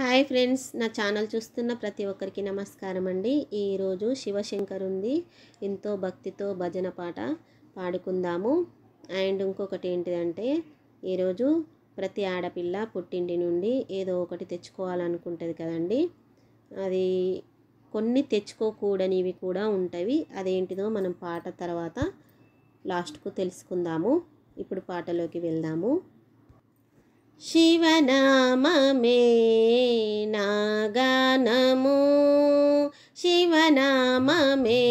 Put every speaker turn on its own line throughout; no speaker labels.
hi friends నా channel చూస్తున్న ప్రతి ఒక్కరికి నమస్కారం అండి ఈరోజు ఉంది ఎంతో భక్తితో భజన పాట పాడుకుందాము అండ్ ఇంకొకటి ఏంటిదంటే ఈరోజు ప్రతి ఆడపిల్ల పుట్టింటి నుండి ఏదో ఒకటి తెచ్చుకోవాలనుకుంటుంది కదండి అది కొన్ని తెచ్చుకోకూడనివి కూడా ఉంటాయి అదేంటిదో మనం పాట తర్వాత లాస్ట్కు తెలుసుకుందాము ఇప్పుడు పాటలోకి వెళ్దాము శివనామమే నాగానము శివనామమే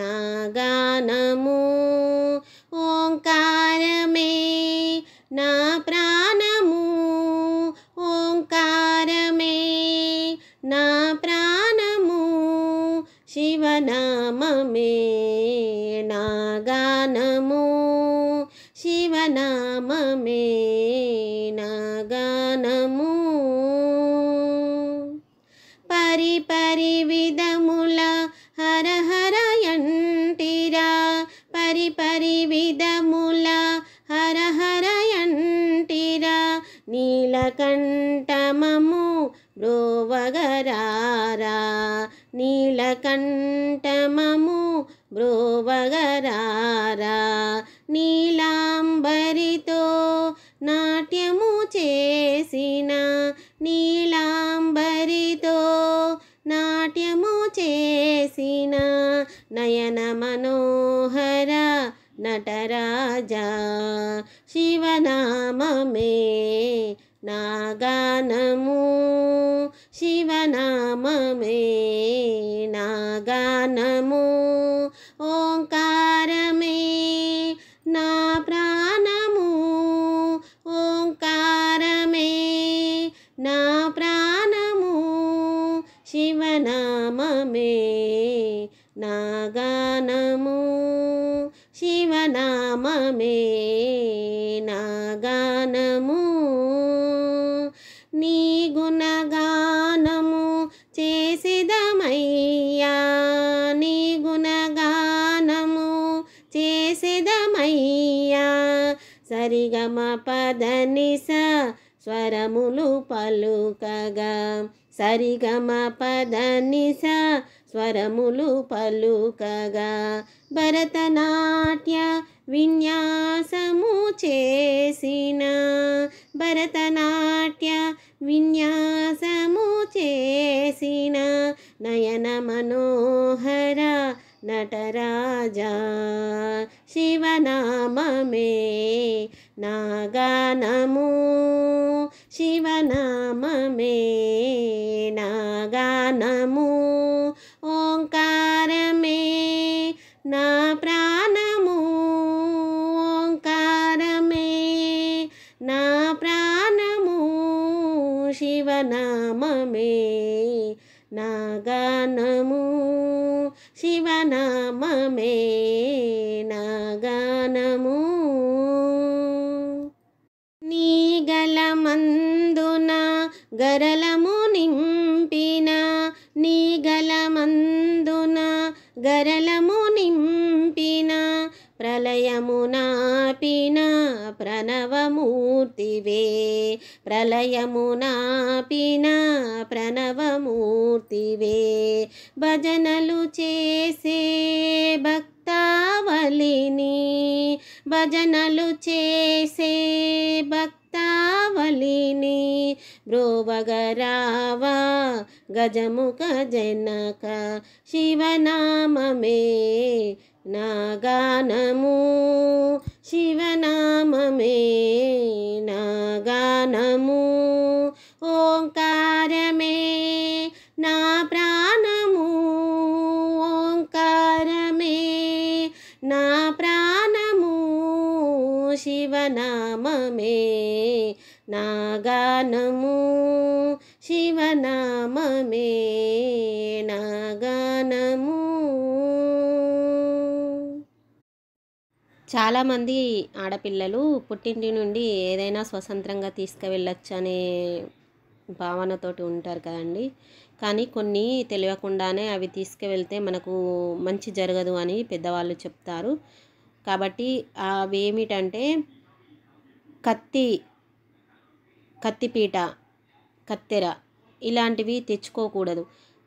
నాగానము ఓంకారమే నా ప్రాణము ఓంకారమే నా ప్రాణము శివనామమే నాగానము శివనామమే నాగానము పరి పరి విధముల హర హర యంటిరా పరి పరి విధముల హర హర యంటిరా నీలకంఠమము బ్రోవగరారా నీలకంఠమము బ్రోవగరారా నాట్యము చేసిన నీలాంబరితో నాట్యము చేసిన నయన మనోహర నటరాజా శివనామమే నాగానము శివనామమే నాగానము ఓంక నా ప్రాణము శివనామమే నా గానము శివనామమే నా గానము నీ గుణగానము చేసిదమయ్యా నీ గుణగానము చేసేదమయ్యా సరిగమ పదని స్వరములు పలుకగా సరిగమ పదనిస స్వరములు పలుకగా భరతనాట్య విన్యాసము చేసిన భరతనాట్య విన్యాసము చేసిన నయన మనోహర నటరాజా శివనామమే నాగానము శివనామే నాగానము ఓంకారమే నా ప్రాణము ఓంకారమే నా ప్రాణము శివనామమే నాగానము శివనామమే నాగానము నీగలమంత గరలము నింపిన నీ గలమందున గరలము నింపిన ప్రళయమునాపిన ప్రణవమూర్తివే ప్రళయమునాపిన ప్రణవమూర్తివే భజనలు చేసే భక్తి భక్తావలిని భజనలు చేసే భక్ भ्रुवगरावा गजमुख जनक शिवनाममे नागानमु शिवनाममे नागानमु मे ना प्राणमु मे ना प्राणमु में నాగానము శివనామే నాగానము చాలామంది ఆడపిల్లలు పుట్టింటి నుండి ఏదైనా స్వతంత్రంగా తీసుకువెళ్ళచ్చు అనే భావనతోటి ఉంటారు కదండి కానీ కొన్ని తెలియకుండానే అవి తీసుకువెళ్తే మనకు మంచి జరగదు అని పెద్దవాళ్ళు చెప్తారు కాబట్టి అవి ఏమిటంటే కత్తి కత్తిపీట కత్తెర ఇలాంటివి తెచ్చుకోకూడదు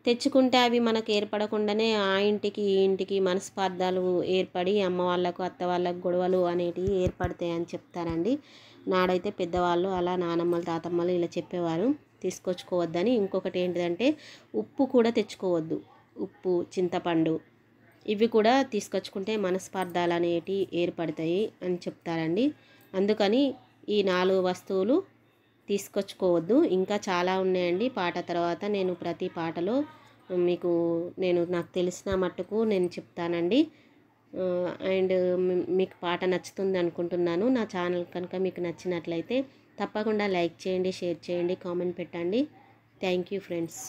తెచ్చుకుంటే అవి మనకు ఏర్పడకుండానే ఆ ఇంటికి ఈ ఇంటికి మనస్పార్థాలు ఏర్పడి అమ్మ వాళ్ళకు అత్త వాళ్ళకు గొడవలు అనేటివి ఏర్పడతాయి అని చెప్తారండి నాడైతే పెద్దవాళ్ళు అలా నానమ్మలు తాతమ్మలు ఇలా చెప్పేవారు తీసుకొచ్చుకోవద్దని ఇంకొకటి ఏంటిదంటే ఉప్పు కూడా తెచ్చుకోవద్దు ఉప్పు చింతపండు ఇవి కూడా తీసుకొచ్చుకుంటే మనస్పార్థాలు అనేటివి ఏర్పడతాయి అని చెప్తారండి అందుకని ఈ నాలుగు వస్తువులు తీసుకొచ్చుకోవద్దు ఇంకా చాలా ఉన్నాయండి పాట తర్వాత నేను ప్రతి పాటలో మీకు నేను నాకు తెలిసిన మట్టుకు నేను చెప్తానండి అండ్ మీకు పాట నచ్చుతుంది అనుకుంటున్నాను నా ఛానల్ కనుక మీకు నచ్చినట్లయితే తప్పకుండా లైక్ చేయండి షేర్ చేయండి కామెంట్ పెట్టండి థ్యాంక్ యూ ఫ్రెండ్స్